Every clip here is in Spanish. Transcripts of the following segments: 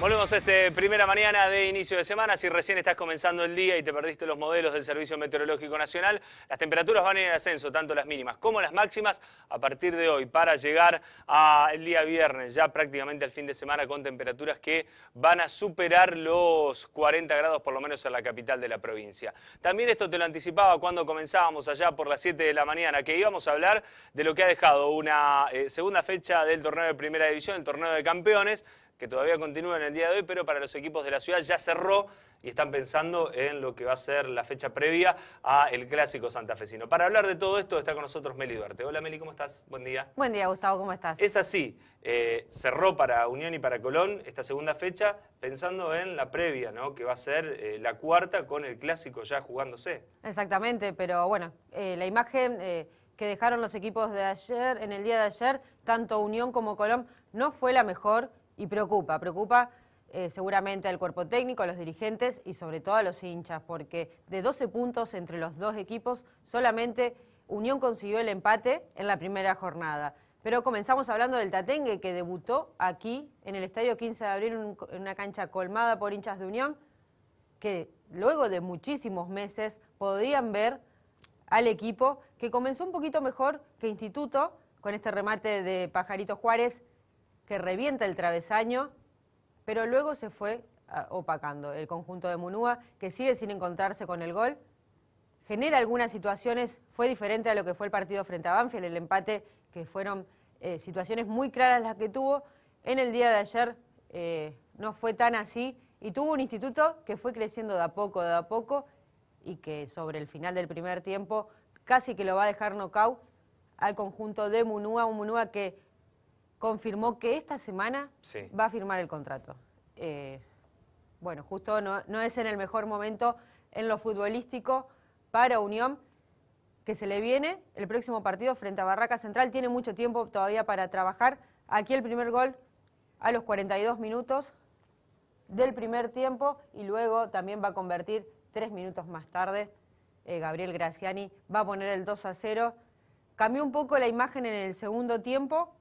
Volvemos a este primera mañana de inicio de semana. Si recién estás comenzando el día y te perdiste los modelos del Servicio Meteorológico Nacional, las temperaturas van en ascenso, tanto las mínimas como las máximas, a partir de hoy, para llegar al día viernes, ya prácticamente al fin de semana, con temperaturas que van a superar los 40 grados, por lo menos en la capital de la provincia. También esto te lo anticipaba cuando comenzábamos allá por las 7 de la mañana, que íbamos a hablar de lo que ha dejado una eh, segunda fecha del torneo de primera división, el torneo de campeones, que todavía continúa en el día de hoy, pero para los equipos de la ciudad ya cerró y están pensando en lo que va a ser la fecha previa a el clásico santafesino. Para hablar de todo esto está con nosotros Meli Duarte. Hola Meli, ¿cómo estás? Buen día. Buen día, Gustavo, ¿cómo estás? Es así, eh, cerró para Unión y para Colón esta segunda fecha pensando en la previa, ¿no? Que va a ser eh, la cuarta con el clásico ya jugándose. Exactamente, pero bueno, eh, la imagen que dejaron los equipos de ayer, en el día de ayer, tanto Unión como Colón, no fue la mejor y preocupa, preocupa eh, seguramente al cuerpo técnico, a los dirigentes y sobre todo a los hinchas, porque de 12 puntos entre los dos equipos, solamente Unión consiguió el empate en la primera jornada. Pero comenzamos hablando del Tatengue, que debutó aquí en el Estadio 15 de Abril, en una cancha colmada por hinchas de Unión, que luego de muchísimos meses podían ver al equipo, que comenzó un poquito mejor que Instituto, con este remate de Pajarito Juárez, que revienta el travesaño, pero luego se fue ah, opacando el conjunto de Munúa, que sigue sin encontrarse con el gol. Genera algunas situaciones, fue diferente a lo que fue el partido frente a Banfield, el empate, que fueron eh, situaciones muy claras las que tuvo. En el día de ayer eh, no fue tan así y tuvo un instituto que fue creciendo de a poco, de a poco y que sobre el final del primer tiempo casi que lo va a dejar nocaut al conjunto de Munúa, un Munúa que confirmó que esta semana va a firmar el contrato. Eh, bueno, justo no, es en el mejor momento en lo futbolístico para Unión, que se le viene el próximo partido frente a Barraca Central. Tiene mucho tiempo todavía para trabajar. Aquí el primer gol a los 42 minutos del primer tiempo y luego también va a convertir tres minutos más tarde. Eh, Gabriel Graciani va a poner el 2 a 0. Cambió un poco la imagen en el segundo tiempo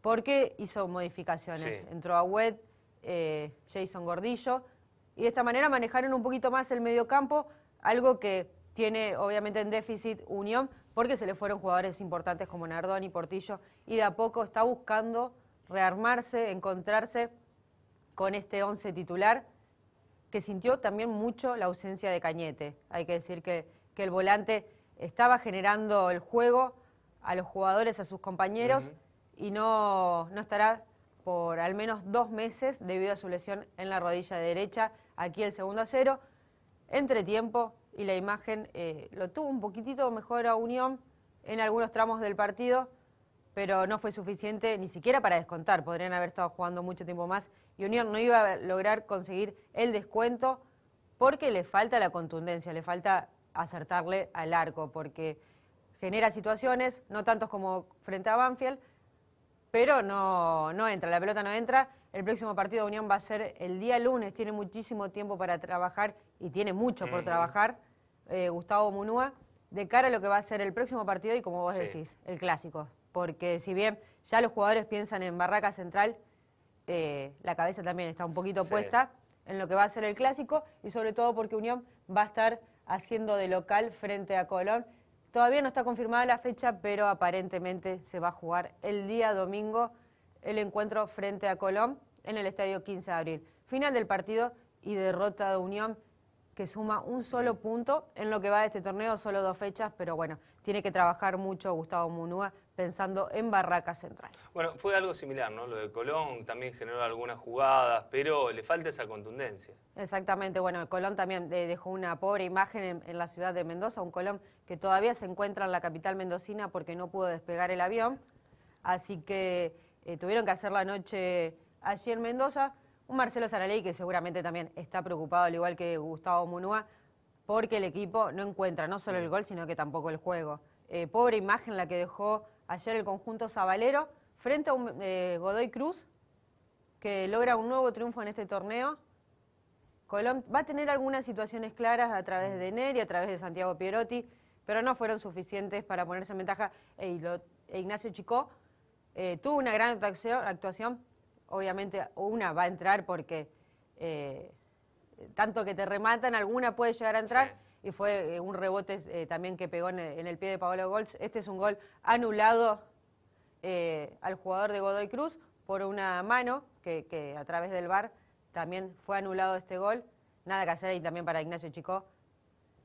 porque hizo modificaciones. Entró a Wed, eh, Jason Gordillo, y de esta manera manejaron un poquito más el mediocampo, algo que tiene obviamente en déficit Unión, porque se le fueron jugadores importantes como Nardón y Portillo, y de a poco está buscando rearmarse, encontrarse con este once titular, que sintió también mucho la ausencia de Cañete. Hay que decir que, el volante estaba generando el juego a los jugadores, a sus compañeros, y no, estará por al menos dos meses debido a su lesión en la rodilla derecha. Aquí el segundo a cero. Entre tiempo y la imagen eh, lo tuvo un poquitito mejor a Unión en algunos tramos del partido, pero no fue suficiente ni siquiera para descontar. Podrían haber estado jugando mucho tiempo más y Unión no iba a lograr conseguir el descuento porque le falta la contundencia, le falta acertarle al arco, porque genera situaciones, no tantos como frente a Banfield, pero no, no entra, la pelota no entra. El próximo partido de Unión va a ser el día lunes, tiene muchísimo tiempo para trabajar y tiene mucho por trabajar eh, Gustavo Munúa de cara a lo que va a ser el próximo partido y como vos decís, el clásico. Porque si bien ya los jugadores piensan en Barraca Central, eh, la cabeza también está un poquito puesta en lo que va a ser el clásico y sobre todo porque Unión va a estar haciendo de local frente a Colón Todavía no está confirmada la fecha, pero aparentemente se va a jugar el día domingo el encuentro frente a Colón en el Estadio 15 de abril. Final del partido y derrota de Unión que suma un solo punto en lo que va de este torneo, solo dos fechas, pero bueno, tiene que trabajar mucho Gustavo Munúa pensando en Barraca Central. Bueno, fue algo similar, ¿no? Lo de Colón también generó algunas jugadas, pero le falta esa contundencia. Exactamente, bueno, Colón también eh, dejó una pobre imagen en, la ciudad de Mendoza, un Colón que todavía se encuentra en la capital mendocina porque no pudo despegar el avión, así que eh, tuvieron que hacer la noche allí en Mendoza. Un Marcelo Saraley que seguramente también está preocupado, al igual que Gustavo Munúa, porque el equipo no encuentra no solo el gol, sino que tampoco el juego. Eh, pobre imagen la que dejó ayer el conjunto Zabalero frente a un, eh, Godoy Cruz, que logra un nuevo triunfo en este torneo. Colón va a tener algunas situaciones claras a través de y a través de Santiago Pierotti, pero no fueron suficientes para ponerse en ventaja. E, e Ignacio Chicó eh, tuvo una gran actuación, obviamente una va a entrar porque eh, tanto que te rematan, alguna puede llegar a entrar y fue eh, un rebote eh, también que pegó en el, pie de Paolo Golz Este es un gol anulado eh, al jugador de Godoy Cruz por una mano que, a través del VAR también fue anulado este gol. Nada que hacer ahí también para Ignacio Chicó...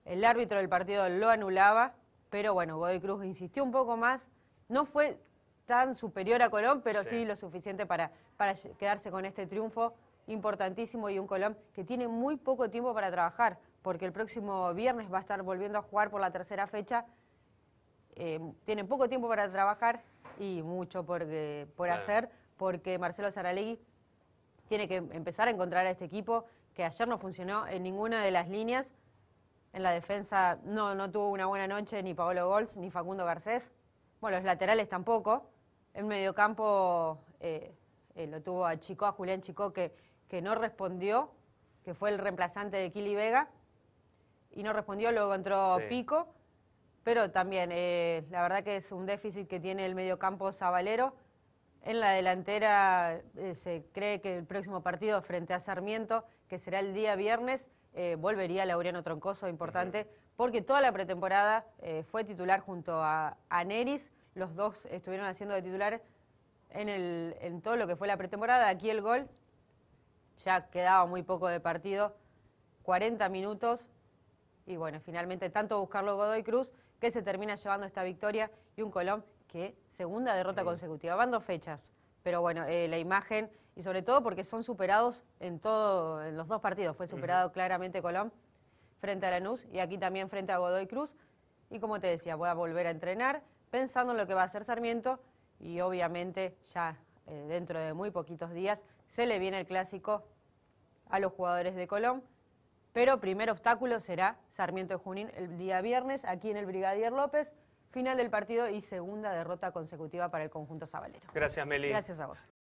El árbitro del partido lo anulaba, pero bueno, Godoy Cruz insistió un poco más. No fue tan superior a Colón, pero sí, lo suficiente para quedarse con este triunfo importantísimo y un Colón que tiene muy poco tiempo para trabajar porque el próximo viernes va a estar volviendo a jugar por la tercera fecha. Eh, tiene poco tiempo para trabajar y mucho por, eh, hacer, porque Marcelo Saralegui tiene que empezar a encontrar a este equipo que ayer no funcionó en ninguna de las líneas. En la defensa no, no tuvo una buena noche ni Paolo Gols ni Facundo Garcés. Bueno, los laterales tampoco. En mediocampo eh, lo tuvo a Chico, a Julián Chico, que, que no respondió, que fue el reemplazante de Kili Vega y no respondió, luego entró Pico. Pero también, eh, la verdad que es un déficit que tiene el mediocampo Zabalero. En la delantera eh, se cree que el próximo partido frente a Sarmiento, que será el día viernes, eh, volvería Laureano Troncoso, importante, porque toda la pretemporada fue titular junto a, Neris. Los dos estuvieron haciendo de titular en, en todo lo que fue la pretemporada. Aquí el gol, ya quedaba muy poco de partido, 40 minutos, y bueno, finalmente tanto buscarlo Godoy Cruz que se termina llevando esta victoria y un Colón que segunda derrota consecutiva. Van dos fechas, pero bueno, eh, la imagen y sobre todo porque son superados en, todo, en los dos partidos. Fue superado claramente Colón frente a Lanús y aquí también frente a Godoy Cruz. Y como te decía, voy a volver a entrenar pensando en lo que va a hacer Sarmiento y obviamente ya eh, dentro de muy poquitos días se le viene el clásico a los jugadores de Colón pero primer obstáculo será Sarmiento Junín el día viernes, aquí en el Brigadier López. Final del partido y segunda derrota consecutiva para el conjunto sabalero. Gracias, Meli. Gracias a vos.